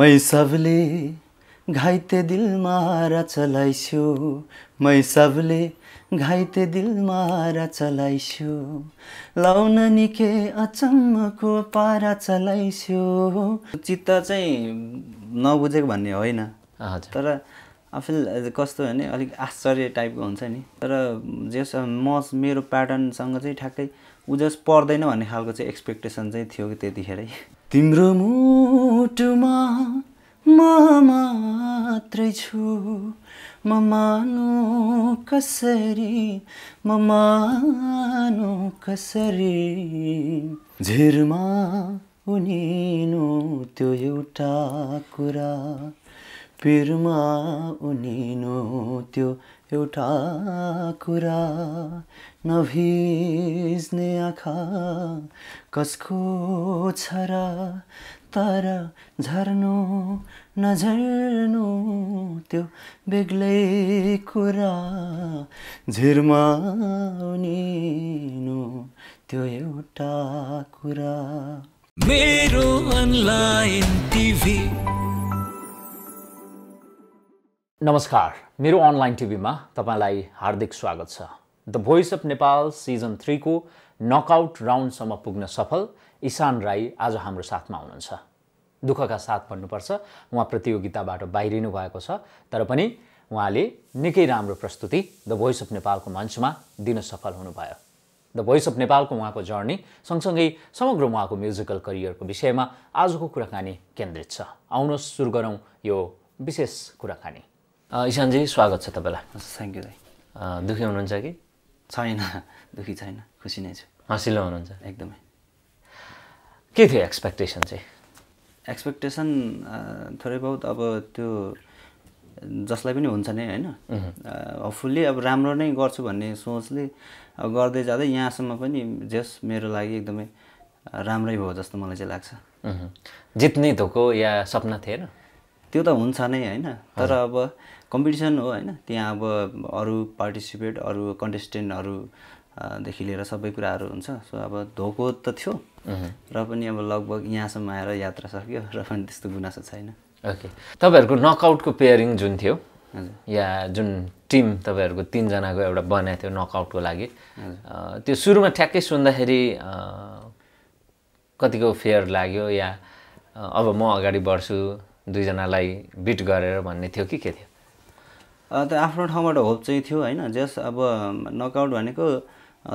मै सबले घाइते दिल मार चलाइस्यो मै सबले घाइते दिल मार चलाइस्यो लाउन निकै अचम्मको पारा चलाइस्यो चित्त चाहिँ नबुझेको भन्ने होइन तर आफूले कस्तो भने अलिक आश्चर्य टाइपको हुन्छ नि तर जस म मेरो प्याटर्नसँग चाहिँ ठ्याक्कै ऊ जस पर्दैन भन्ने खालको चाहिँ एक्सपेक्टेसन चाहिँ थियो त्यतिखेरै तिम्रो मुटुमा म मात्रै छु म मानु कसरी म मानु कसरी झिरमा उनिनु त्यो एउटा कुरा पिरमा उनिनु त्यो एउटा कुरा नभिज्ने आँखा कसको छ र तर झर्नु नझर्नु त्यो बेग्लै कुरा झिर्माउनु त्यो एउटा कुरा मेरो अनलाइन टिभी नमस्कार मेरो अनलाइन टिभीमा तपाईँलाई हार्दिक स्वागत छ the voice of Nepal season थ्रीको नकआउट राउन्डसम्म पुग्न सफल इशान राई आज हाम्रो साथमा हुनुहुन्छ दुःखका साथ भन्नुपर्छ उहाँ प्रतियोगिताबाट बाहिरिनु भएको छ तर पनि उहाँले निकै राम्रो प्रस्तुति द भोइस अफ नेपालको मञ्चमा दिन सफल हुनुभयो द भोइस अफ नेपालको उहाँको जर्नी सँगसँगै समग्र उहाँको म्युजिकल करियरको विषयमा आजको कुराकानी केन्द्रित छ आउनुहोस् सुरु गरौँ यो विशेष कुराकानी ईशानजी स्वागत छ तपाईँलाई थ्याङ्क यू दाइ दुःखी हुनुहुन्छ कि छैन दुःखी छैन खुसी नै छु हँसिलो हुनुहुन्छ एकदमै के थियो एक्सपेक्टेसन चाहिँ एक्सपेक्टेसन थोरै बहुत अब त्यो जसलाई पनि हुन्छ नै होइन फुल्ली अब राम्रो नै गर्छु भन्ने सोचले अब गर्दै जाँदै यहाँसम्म पनि जेस मेरो लागि एकदमै राम्रै भयो जस्तो मलाई चाहिँ लाग्छ जित्ने धोको या सपना थिएन त्यो त हुन्छ नै होइन तर अब कम्पिटिसन हो होइन त्यहाँ अब अरू पार्टिसिपेट अरू कन्टेस्टेन्टहरूदेखि लिएर सबै कुराहरू हुन्छ सो अब धोको त थियो र पनि अब लगभग यहाँसम्म आएर यात्रा सक्यो र पनि त्यस्तो गुनासो छैन ओके तपाईँहरूको नकआउटको पेयरिङ जुन थियो या जुन टिम तपाईँहरूको तिनजनाको एउटा बनाएको थियो नकआउटको लागि त्यो सुरुमा ठ्याक्कै सुन्दाखेरि कतिको फेयर लाग्यो या अब म अगाडि बढ्छु दुईजनालाई बिट गरेर भन्ने थियो कि के थियो त आफ्नो ठाउँबाट होप चाहिँ थियो होइन जस अब नकआउट भनेको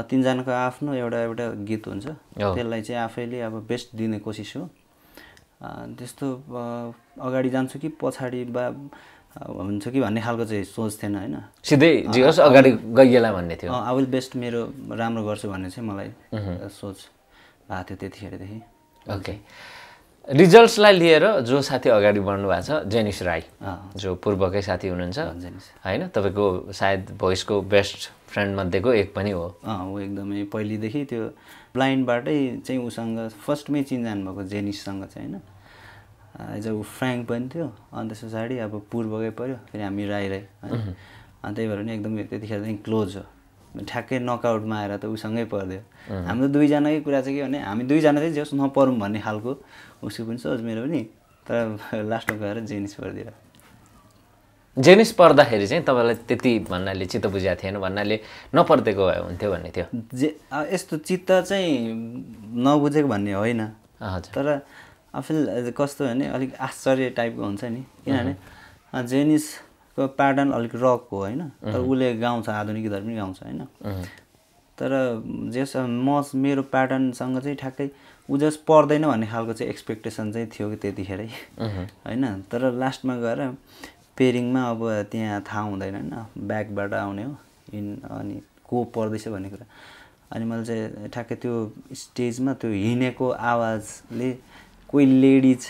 तिनजनाको आफ्नो एउटा एउटा गीत हुन्छ त्यसलाई चाहिँ आफैले अब बेस्ट दिने कोसिस हो त्यस्तो अगाडि जान्छु कि पछाडि बा हुन्छ कि भन्ने खालको चाहिँ सोच थिएन होइन सिधै जियोस् अगाडि गइएला भन्ने थियो आई बेस्ट मेरो राम्रो गर्छु भन्ने चाहिँ मलाई सोच भएको थियो त्यतिखेरदेखि ओके रिजल्ट्सलाई लिएर जो साथी अगाडि बढ्नु भएको छ जेनिस राई जो पूर्वकै साथी हुनुहुन्छ होइन तपाईँको सायद भोइसको बेस्ट फ्रेन्डमध्येको एक पनि हो ऊ एकदमै पहिलेदेखि त्यो ब्लाइन्डबाटै चाहिँ उसँग फर्स्टमै चिन्जान भएको जेनिससँग चाहिँ होइन एज ऊ फ्रेङ्क पनि थियो अनि त्यस पछाडि अब पूर्वकै पऱ्यो फेरि हामी राई राई अनि त्यही भएर नि एकदमै त्यतिखेर चाहिँ क्लोज हो ठ्याक्कै नकआउटमा आएर त उसँगै पर्दियो हाम्रो दुईजनाकै कुरा चाहिँ के भने हामी दुईजना चाहिँ जेस् नपरौँ भन्ने खालको उसको पनि सोच मेरो पनि तर लास्टमा गएर जेनिस परिदिएर जेनिस पर्दाखेरि चाहिँ तपाईँलाई त्यति भन्नाले चित्त बुझाएको थिएन भन्नाले नपर्देको भए हुन्थ्यो भन्ने थियो जे यस्तो चित्त चाहिँ नबुझेको भन्ने होइन तर आफै कस्तो भने अलिक आश्चर्य टाइपको हुन्छ नि किनभने जेनिस प्याटर्न अलिक रक हो होइन तर उसले गाउँछ आधुनिक गीतहरू पनि गाउँछ होइन तर जस म मेरो प्याटर्नसँग चाहिँ ठ्याक्कै ऊ जस पर्दैन भन्ने खालको चाहिँ एक्सपेक्टेसन चाहिँ थियो कि त्यतिखेरै होइन तर लास्टमा गएर पेरिङमा अब त्यहाँ थाहा हुँदैन होइन ब्याकबाट आउने हो इन अनि को पर्दैछ भन्ने कुरा अनि मैले चाहिँ ठ्याक्कै त्यो स्टेजमा त्यो हिँडेको आवाजले कोही लेडिज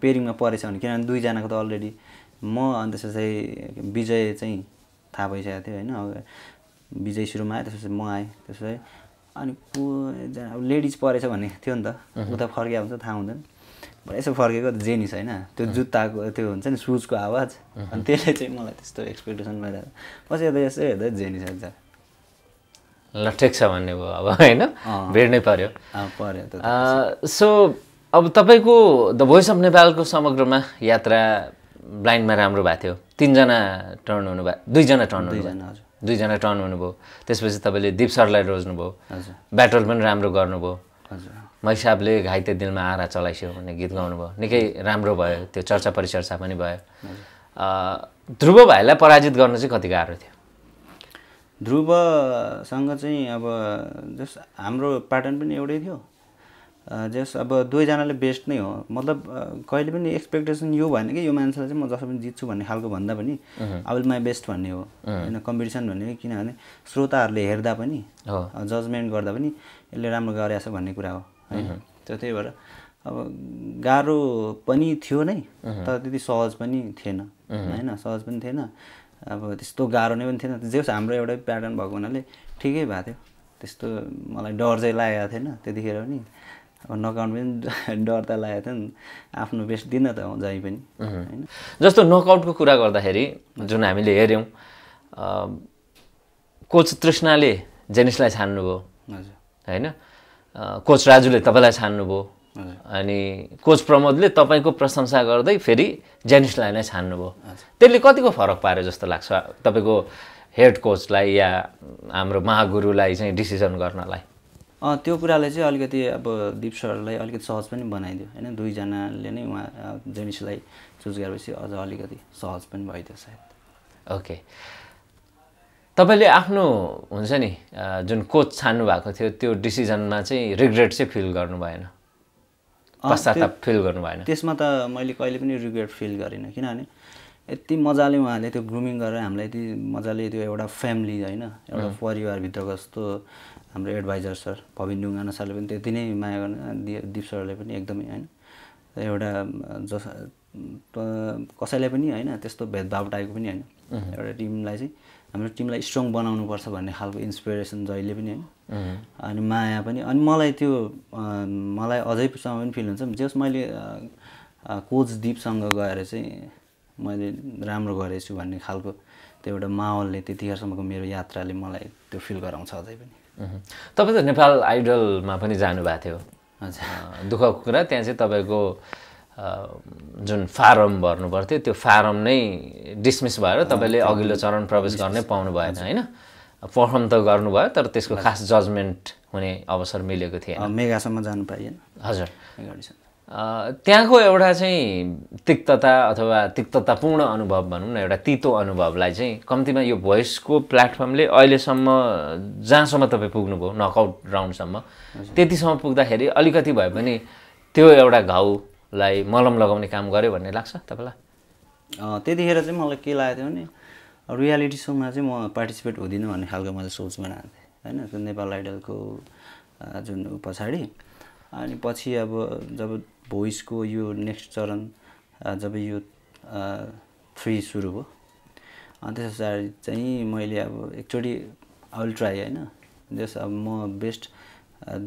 पेरिङमा परेछ भने किनभने दुईजनाको त अलरेडी म अनि त्यसपछि विजय चाहिँ थाहा भइसकेको थियो होइन विजय सुरुमा आयो त्यसपछि म आएँ त्यसपछि अनि को अब लेडिज परेछ भन्ने थियो नि त उता फर्किया हुन्छ थाहा हुँदैन यसो फर्केको जेनिस होइन त्यो जुत्ताको त्यो हुन्छ नि सुजको आवाज अनि त्यसले चाहिँ मलाई त्यस्तो एक्सपेक्टेसन भइरहेको पछि हेर्दा यसो हेर्दा जेनिस हुन्छ ल ठिक छ भन्ने भयो अब होइन भेट्नै पऱ्यो पऱ्यो त सो अब तपाईँको द भोइस अफ नेपालको समग्रमा यात्रा ब्लाइन्डमा राम्रो भएको थियो तिनजना टर्न हुनुभयो दुईजना टर्न हुनुभयो दुईजना टर्न हुनुभयो त्यसपछि तपाईँले दिप सरलाई रोज्नुभयो ब्याटल पनि राम्रो गर्नुभयो मैसाबले घाइते दिलमा आरा चलाइस्यो भन्ने गीत गाउनुभयो निकै राम्रो भयो त्यो चर्चा परिचर्चा पनि भयो ध्रुव भाइलाई पराजित गर्नु चाहिँ कति गाह्रो थियो ध्रुवसँग चाहिँ अब जस हाम्रो प्याटर्न पनि एउटै थियो जस अब दुवैजनाले बेस्ट नै हो मतलब कहिले पनि एक्सपेक्टेसन यो भएन कि यो मान्छेलाई चाहिँ म जसरी पनि जित्छु भन्ने खालको भन्दा पनि आई विल माई बेस्ट भन्ने हो होइन कम्पिटिसन भन्ने किनभने श्रोताहरूले हेर्दा पनि जजमेन्ट गर्दा पनि यसले राम्रो गरेछ भन्ने कुरा हो होइन त्यो त्यही भएर अब गाह्रो पनि थियो नै तर त्यति सहज पनि थिएन होइन सहज पनि थिएन अब त्यस्तो गाह्रो नै पनि थिएन जे हाम्रो एउटै प्याटर्न भएको हुनाले ठिकै भएको थियो त्यस्तो मलाई डर चाहिँ लागेको थिएन त्यतिखेर पनि अब नकआउट पनि डर त लागेको थियो नि आफ्नो बेस्ट दिन त जहीँ पनि होइन जस्तो नकआउटको कुरा गर्दाखेरि जुन हामीले हेऱ्यौँ कोच तृष्णाले जेनिसलाई छान्नुभयो हजुर होइन कोच राजुले तपाईँलाई छान्नुभयो अनि कोच प्रमोदले तपाईँको प्रशंसा गर्दै फेरि जेनिसलाई नै छान्नुभयो त्यसले कतिको फरक पार्यो जस्तो लाग्छ तपाईँको हेड कोचलाई या हाम्रो महागुरुलाई चाहिँ डिसिजन गर्नलाई त्यो कुराले चाहिँ अलिकति अब दिप सरलाई अलिकति सहज पनि बनाइदियो होइन दुईजनाले नै उहाँ जेनिसलाई चुज गरेपछि अझ अलिकति सहज पनि भइदियो सायद ओके तपाईँले आफ्नो हुन्छ नि जुन कोच छान्नु भएको थियो त्यो डिसिजनमा चाहिँ रिग्रेट चाहिँ फिल गर्नु भएन पश्चाताप फिल गर्नु भएन त्यसमा त मैले कहिले पनि रिग्रेट फिल गरिनँ किनभने यति मजाले उहाँहरूले त्यो ग्रुमिङ गरेर हामीलाई यति मजाले त्यो एउटा फ्यामिली होइन एउटा परिवारभित्रको जस्तो हाम्रो एडभाइजर सर भविन डुङ्गाना सरले पनि त्यति नै माया गर्नु दिप सरले पनि एकदमै होइन एउटा जस कसैलाई पनि होइन त्यस्तो भेदभाव टाइपको पनि होइन एउटा टिमलाई चाहिँ हाम्रो टिमलाई स्ट्रङ बनाउनुपर्छ भन्ने खालको इन्सपिरेसन जहिले पनि होइन अनि माया पनि अनि मलाई त्यो मलाई अझैसम्म पनि फिल हुन्छ जस मैले कोच दिपसँग गएर चाहिँ मैले राम्रो गरेछु भन्ने खालको त्यो एउटा माहौलले त्यतिखेरसम्मको मेरो यात्राले मलाई त्यो फिल गराउँछ अझै पनि तपाईँ त नेपाल आइडलमा पनि जानुभएको थियो हजुर दुःखको कुरा त्यहाँ चाहिँ तपाईँको जुन फारम भर्नु पर्थ्यो त्यो फारम नै डिसमिस भएर तपाईँले अघिल्लो चरण प्रवेश गर्नै पाउनु भएन होइन पर्फर्म त गर्नुभयो तर त्यसको खास जजमेन्ट हुने अवसर मिलेको थिएन मेगासम्म जानु पाइएन हजुर त्यहाँको एउटा चाहिँ तिक्तता अथवा तिक्ततापूर्ण अनुभव भनौँ न एउटा तितो अनुभवलाई चाहिँ कम्तीमा यो भोइसको प्लेटफर्मले अहिलेसम्म जहाँसम्म तपाईँ पुग्नुभयो नकआउट राउन्डसम्म त्यतिसम्म पुग्दाखेरि अलिकति भए पनि त्यो एउटा घाउलाई मलम लगाउने काम गर्यो भन्ने लाग्छ तपाईँलाई त्यतिखेर चाहिँ मलाई के लागेको थियो भने रियालिटी सोमा चाहिँ म पार्टिसिपेट हुँदिनँ भन्ने खालको मैले सोच बनाएको थिएँ होइन नेपाल आइडलको जुन पछाडि अनि पछि अब जब भोइसको यो नेक्स्ट चरण जब यो थ्री सुरु भयो अनि त्यस पछाडि चाहिँ मैले अब एकचोटि विल ट्राई होइन जस अब म बेस्ट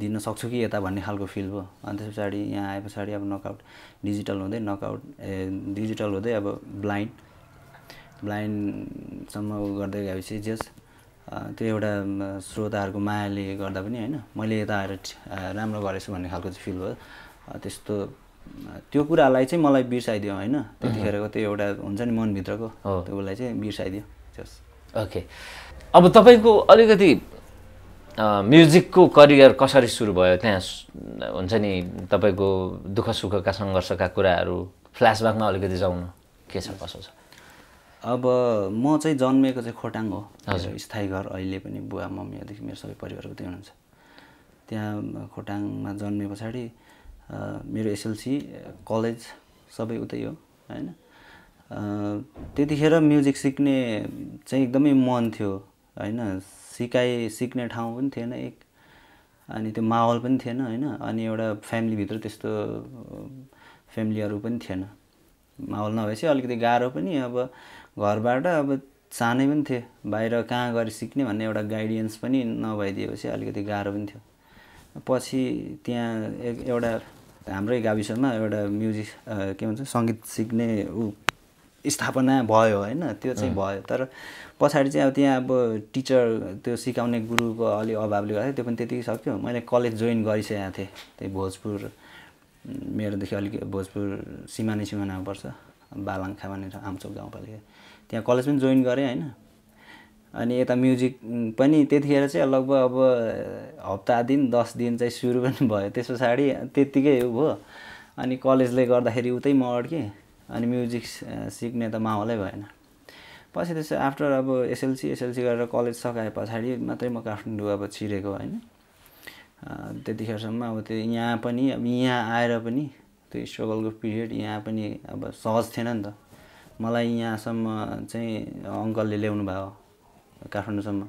दिन सक्छु कि यता भन्ने खालको फिल भयो अनि त्यस पछाडि यहाँ आए पछाडि अब नकआउट डिजिटल हुँदै नकआउट ए डिजिटल हुँदै अब ब्लाइन्ड ब्लाइन्डसम्म गर्दै गएपछि जस त्यो एउटा श्रोताहरूको मायाले गर्दा पनि होइन मैले यता आएर राम्रो गरेछु भन्ने खालको चाहिँ फिल भयो त्यस्तो त्यो कुरालाई चाहिँ मलाई बिर्साइदियो होइन त्यतिखेरको त्यो एउटा हुन्छ नि मनभित्रको त्यो उसलाई चाहिँ बिर्साइदियो जस ओके अब तपाईँको अलिकति म्युजिकको करियर कसरी सुरु भयो त्यहाँ हुन्छ नि तपाईँको दुःख सुखका सङ्घर्षका कुराहरू फ्ल्यासब्याकमा अलिकति जाउनु के छ कसो छ अब म चाहिँ जन्मेको चाहिँ खोटाङ हो हजुर स्थायी घर अहिले पनि बुवा मम्मीहरूदेखि मेरो सबै परिवारको त्यही हुनुहुन्छ त्यहाँ खोटाङमा जन्मे पछाडि मेरो एसएलसी कलेज सबै उतै हो होइन त्यतिखेर म्युजिक सिक्ने चाहिँ एकदमै मन थियो होइन सिकाइ सिक्ने ठाउँ पनि थिएन एक अनि त्यो माहौल पनि थिएन होइन अनि एउटा फ्यामिलीभित्र त्यस्तो फ्यामिलीहरू पनि थिएन माहौल नभएपछि अलिकति गाह्रो पनि अब घरबाट अब चाहनै पनि थिएँ बाहिर कहाँ गएर सिक्ने भन्ने एउटा गाइडेन्स पनि नभइदिएपछि अलिकति गाह्रो पनि थियो पछि त्यहाँ एउटा हाम्रै गाविसमा एउटा म्युजिक के भन्छ सङ्गीत सिक्ने ऊ स्थापना भयो होइन त्यो चाहिँ भयो तर पछाडि चाहिँ अब त्यहाँ अब टिचर त्यो सिकाउने गुरुको अलि अभावले गर्दा त्यो पनि त्यतिकै सक्यो मैले कलेज जोइन गरिसकेको थिएँ त्यही भोजपुर मेरोदेखि अलिक भोजपुर सिमाने सिमानामा पर्छ बालाङ भन्ने ठाउँ आम्चोक गाउँपालिका त्यहाँ कलेज पनि जोइन गरेँ होइन अनि यता म्युजिक पनि त्यतिखेर चाहिँ लगभग अब हप्ता दिन दस दिन चाहिँ सुरु पनि भयो त्यस पछाडि त्यत्तिकै भयो अनि कलेजले गर्दाखेरि उतै म अड्केँ अनि म्युजिक सिक्ने त माहौलै भएन पछि त्यसो आफ्टर अब एसएलसी एसएलसी गरेर कलेज सघाए पछाडि मात्रै म काठमाडौँ अब छिरेको होइन त्यतिखेरसम्म अब त्यो यहाँ पनि अब यहाँ आएर पनि त्यो स्ट्रगलको पिरियड यहाँ पनि अब सहज थिएन नि त मलाई यहाँसम्म चाहिँ अङ्कलले ल्याउनु भयो काठमाडौँसम्म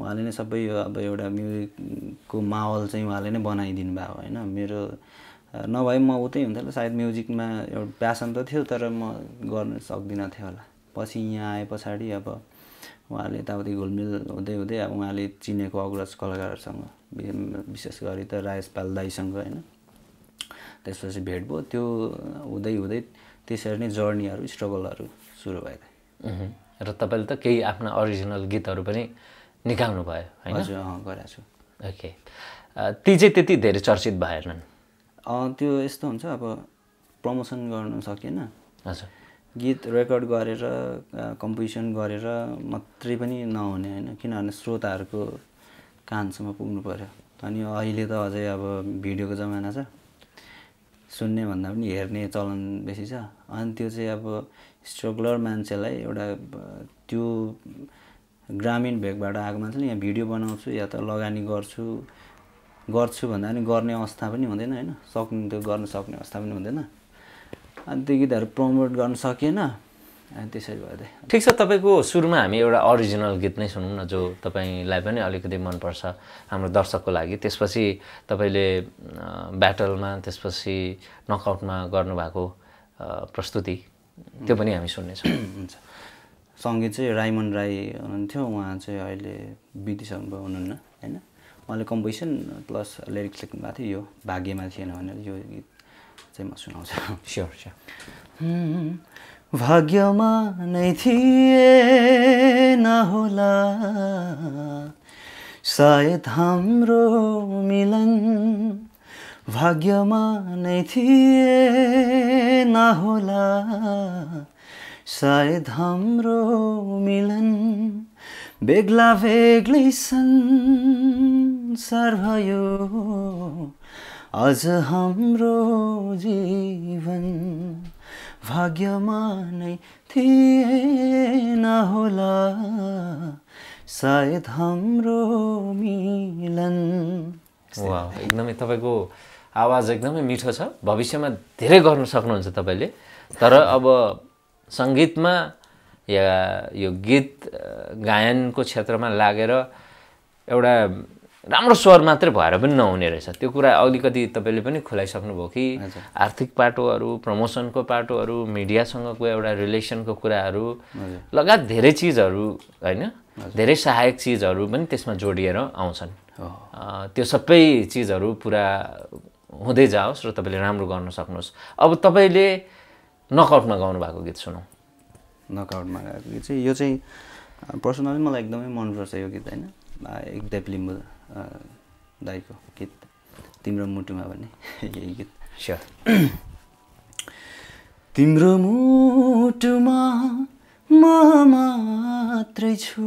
उहाँले नै सबै यो अब एउटा म्युजिकको माहौल चाहिँ उहाँले नै बनाइदिनु भएको होइन मेरो नभए म उतै हुन्थ्यो सायद म्युजिकमा एउटा प्यासन त थियो तर म गर्न सक्दिनँ थिएँ होला पछि यहाँ आए पछाडि अब उहाँले यताउति घुलमिल हुँदै हुँदै अब उहाँले चिनेको अग्रज कलाकारहरूसँग विशेष गरी त राजपाल दाईसँग होइन त्यसपछि भेट भयो त्यो हुँदै हुँदै त्यसरी नै जर्नीहरू स्ट्रगलहरू सुरु भयो र तपाईँले त केही आफ्ना ओरिजिनल गीतहरू पनि निकाल्नु भयो होइन गराएको छु ओके ती चाहिँ त्यति धेरै चर्चित भएनन् त्यो यस्तो हुन्छ अब प्रमोसन गर्नु सकेन हजुर गीत रेकर्ड गरेर कम्पोजिसन गरेर मात्रै पनि नहुने होइन किनभने श्रोताहरूको कानसम्म पुग्नु पऱ्यो अनि अहिले त अझै अब भिडियोको जमाना छ सुन्ने भन्दा पनि हेर्ने चलन बेसी छ अनि त्यो चाहिँ अब स्ट्रगलर मान्छेलाई एउटा त्यो ग्रामीण भेगबाट आएको मान्छेले यहाँ भिडियो बनाउँछु या त लगानी गर्छु गर्छु भन्दा पनि गर्ने अवस्था पनि हुँदैन होइन सक्नु त्यो गर्न सक्ने अवस्था पनि हुँदैन अनि त्यो गीतहरू प्रमोट गर्न सकिएन अनि त्यसरी गर्दै ठिक छ तपाईँको सुरुमा हामी एउटा अरिजिनल गीत नै सुनौँ न जो तपाईँलाई पनि अलिकति मनपर्छ हाम्रो दर्शकको लागि त्यसपछि तपाईँले ब्याटलमा त्यसपछि नकआउटमा गर्नुभएको प्रस्तुति त्यो पनि हामी सुन्नेछौँ हुन्छ सङ्गीत चाहिँ राइमन राई हुनुहुन्थ्यो उहाँ चाहिँ अहिले विदिसम्म हुनुहुन्न होइन उहाँले कम्पोजिसन प्लस लिरिक्स लेख्नु भएको थियो यो भाग्यमा थिएन भनेर यो गीत चाहिँ म सुनाउँछु स्योर स्योर भाग्यमा नै थिए नहोला सायद हाम्रो मिलन भाग्यमा नै थिए नहोला सायद हाम्रो मिलन बेग्ला बेग्लै सन् भयो अझ हाम्रो जीवन भाग्यमा नै थिएन होला सायद हाम्रो मिलन एकदमै तपाईँको आवाज एकदमै मिठो छ भविष्यमा धेरै गर्न सक्नुहुन्छ तपाईँले तर अब सङ्गीतमा या यो गीत गायनको क्षेत्रमा लागेर एउटा राम्रो स्वर मात्रै भएर पनि नहुने रहेछ त्यो कुरा अलिकति तपाईँले पनि खुलाइसक्नुभयो कि आर्थिक पाटोहरू प्रमोसनको पाटोहरू मिडियासँगको एउटा रिलेसनको कुराहरू लगायत धेरै चिजहरू होइन धेरै सहायक चिजहरू पनि त्यसमा जोडिएर आउँछन् त्यो सबै चिजहरू पुरा हुँदै जाओस् र तपाईँले राम्रो गर्न सक्नुहोस् अब तपाईँले नकआउटमा गाउनु भएको गीत सुनौ नकआउटमा गाएको गीत चाहिँ यो चाहिँ पर्सनली मलाई एकदमै मनपर्छ यो गीत होइन एक देव लिम्बू दाईको गीत तिम्रो मुटुमा भने यही गीत स्योर तिम्रो मुटुमा मात्रै छु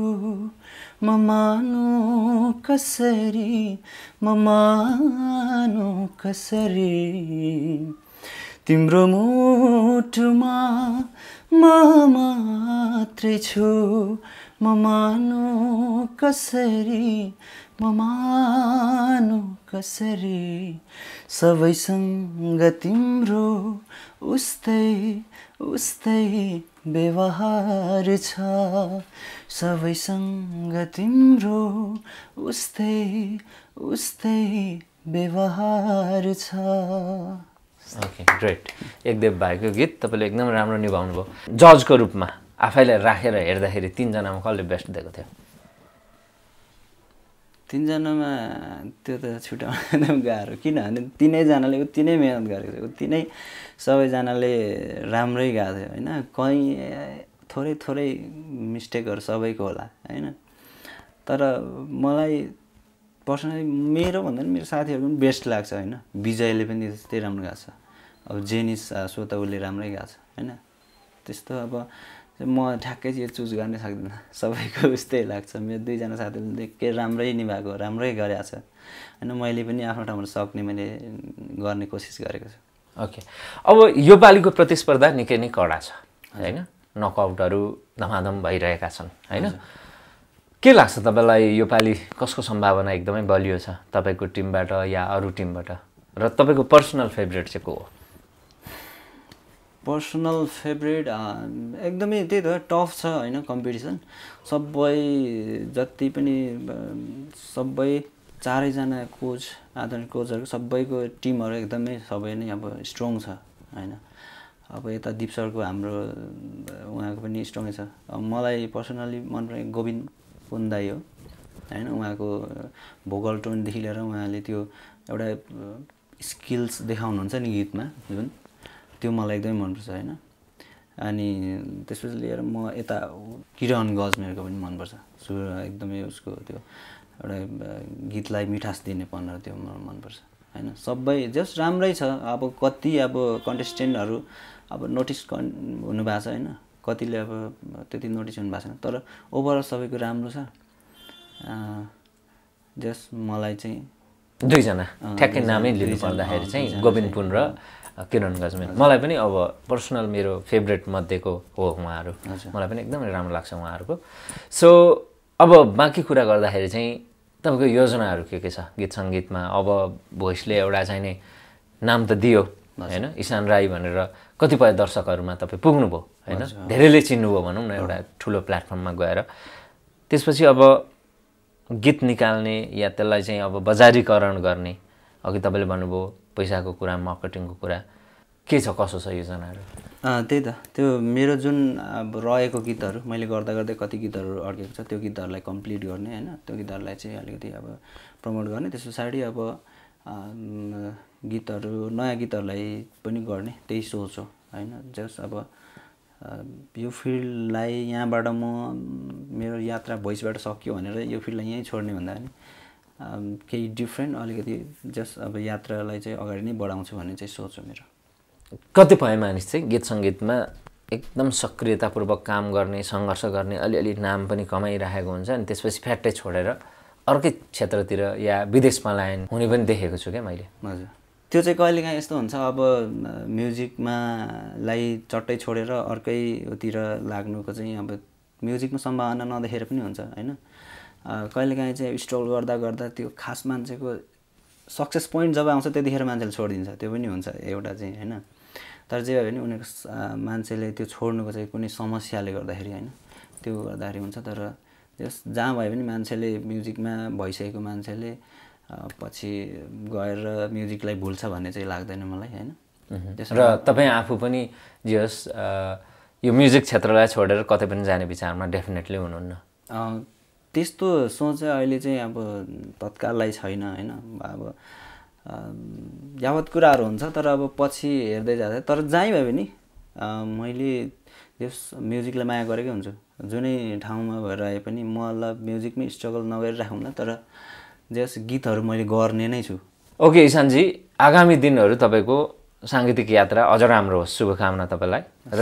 ममानो कसरी ममानो कसरी तिम्रो मुठमा म मात्रै छु म मानु कसरी म मानु कसरी सबैसँग तिम्रो उस्तै उस्तै व्यवहार छ सबैसँग तिम्रो उस्तै उस्तै व्यवहार छ ओके ग्रेट एकदेव भाइको गीत तपाईँले एकदम राम्रो निभाउनु भयो जजको रूपमा आफैलाई राखेर हेर्दाखेरि तिनजनामा कसले बेस्ट दिएको थियो तिनजनामा त्यो त छुट्याउन गाह्रो किनभने तिनैजनाले उति नै मिहिनेत गरेको थियो उति नै सबैजनाले राम्रै गएको थियो होइन कहीँ थोरै थोरै मिस्टेकहरू सबैको होला होइन तर मलाई पर्सनली मेरो भन्दा पनि मेरो साथीहरूको पनि बेस्ट लाग्छ होइन विजयले पनि त्यस्तै राम्रो गएको छ अब जेनिस सो त उसले राम्रै गएको छ होइन त्यस्तो अब म ठ्याक्कै यो चुज गर्नै सक्दिनँ सबैको उस्तै लाग्छ मेरो दुईजना साथीले निकै राम्रै निभाएको राम्रै गरेको छ होइन मैले पनि आफ्नो ठाउँमा सक्ने मैले गर्ने कोसिस गरेको छु ओके अब यो पालिको प्रतिस्पर्धा निकै नै कडा छ होइन नकआउटहरू धमाधम भइरहेका छन् होइन के लाग्छ तपाईँलाई यो पालि कसको सम्भावना एकदमै बलियो छ तपाईँको टिमबाट या अरू टिमबाट र तपाईँको पर्सनल फेभरेट चाहिँ को हो पर्सनल फेभरेट एकदमै त्यही त टफ छ होइन कम्पिटिसन सबै जति पनि सबै चारैजना कोच आधार कोचहरू सबैको टिमहरू एकदमै सबै नै अब स्ट्रङ छ होइन अब यता दिप सरको हाम्रो उहाँको पनि स्ट्रङै छ मलाई पर्सनली मन पर्ने गोविन्द पुन्दाई हो होइन उहाँको भोकल टोनदेखि लिएर उहाँले त्यो एउटा स्किल्स देखाउनुहुन्छ नि गीतमा जुन त्यो मलाई एकदमै मनपर्छ होइन अनि त्यसपछि लिएर म यता किरण गजमेरको पनि मनपर्छ सुर एकदमै उसको त्यो एउटा गीतलाई मिठास दिने पर्ने त्यो मलाई मनपर्छ होइन सबै जस राम्रै छ अब कति अब कन्टेस्टेन्टहरू अब नोटिस कन् हुनुभएको छ होइन कतिले अब त्यति नोटिस हुनुभएको छैन तर ओभरअल सबैको राम्रो छ जस मलाई चाहिँ दुईजना ठ्याक्कै नामै लिनु पर्दाखेरि चाहिँ गोविन्द पुन र किरण गजमेन मलाई पनि अब पर्सनल मेरो फेभरेट मध्येको हो उहाँहरू मलाई पनि एकदमै राम्रो लाग्छ उहाँहरूको सो अब बाँकी कुरा गर्दाखेरि चाहिँ तपाईँको योजनाहरू के के छ गीत सङ्गीतमा अब भोइसले एउटा चाहिँ चाहिने नाम त दियो होइन इशान राई भनेर कतिपय दर्शकहरूमा तपाईँ पुग्नुभयो होइन धेरैले चिन्नुभयो भनौँ न एउटा ठुलो प्लेटफर्ममा गएर त्यसपछि अब गीत निकाल्ने या त्यसलाई चाहिँ अब बजारीकरण गर्ने अघि तपाईँले भन्नुभयो पैसाको कुरा मार्केटिङको कुरा के छ कसो छ योजनाहरू त्यही त त्यो मेरो जुन अब रहेको गीतहरू मैले गर्दा गर्दै कति गीतहरू अड्केको छ त्यो गीतहरूलाई कम्प्लिट गर्ने होइन त्यो गीतहरूलाई चाहिँ अलिकति अब प्रमोट गर्ने त्यस पछाडि अब गीतहरू नयाँ गीतहरूलाई पनि गर्ने त्यही सोच हो होइन जस अब यो फिल्डलाई यहाँबाट म मेरो यात्रा भोइसबाट सकियो भनेर यो फिल्डलाई यहीँ छोड्ने भन्दा पनि केही डिफ्रेन्ट अलिकति जस्ट अब यात्रालाई चाहिँ अगाडि नै बढाउँछु भन्ने चाहिँ सोच हो मेरो कतिपय मानिस चाहिँ गीत सङ्गीतमा एकदम सक्रियतापूर्वक काम गर्ने सङ्घर्ष गर्ने अलिअलि नाम पनि कमाइरहेको हुन्छ अनि त्यसपछि फ्याट्टै छोडेर अर्कै क्षेत्रतिर या विदेश पलायन हुने पनि देखेको छु क्या मैले हजुर त्यो चाहिँ कहिलेकाहीँ यस्तो हुन्छ अब म्युजिकमा लाई चट्टै छोडेर अर्कैतिर लाग्नुको चाहिँ अब म्युजिकमा सम्भावना नदेखेर पनि हुन्छ होइन कहिलेकाहीँ चाहिँ स्ट्रगल गर्दा गर्दा त्यो खास मान्छेको सक्सेस पोइन्ट जब आउँछ त्यतिखेर मान्छेले छोडिदिन्छ त्यो पनि हुन्छ एउटा चाहिँ होइन तर जे भयो भने उनीहरूको मान्छेले त्यो छोड्नुको चाहिँ कुनै समस्याले गर्दाखेरि होइन त्यो गर्दाखेरि हुन्छ तर जस जहाँ भए पनि मान्छेले म्युजिकमा भइसकेको मान्छेले पछि गएर म्युजिकलाई भुल्छ भन्ने चाहिँ लाग्दैन मलाई होइन र तपाईँ आफू पनि जे होस् यो म्युजिक क्षेत्रलाई छोडेर कतै पनि जाने विचारमा डेफिनेटली हुनुहुन्न त्यस्तो सोच अहिले चाहिँ अब तत्काललाई छैन होइन अब यावत कुराहरू हुन्छ तर अब पछि हेर्दै जाँदा तर जहीँ भए पनि मैले यस म्युजिकलाई माया गरेकै हुन्छु जुनै ठाउँमा भएर आए पनि मलाई म्युजिकमै स्ट्रगल नगरिराखौँला तर जस गीतहरू मैले गर्ने नै छु ओके इशानजी आगामी दिनहरू तपाईँको साङ्गीतिक यात्रा अझ राम्रो होस् शुभकामना तपाईँलाई र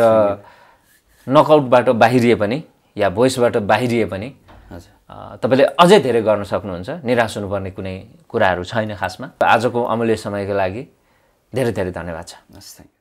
नकआउटबाट बाहिरिए पनि या भोइसबाट बाहिरिए पनि हजुर तपाईँले अझै धेरै गर्न सक्नुहुन्छ निराश हुनुपर्ने कुनै कुराहरू छैन खासमा आजको अमूल्य समयको लागि धेरै धेरै धन्यवाद छ थ्याङ्क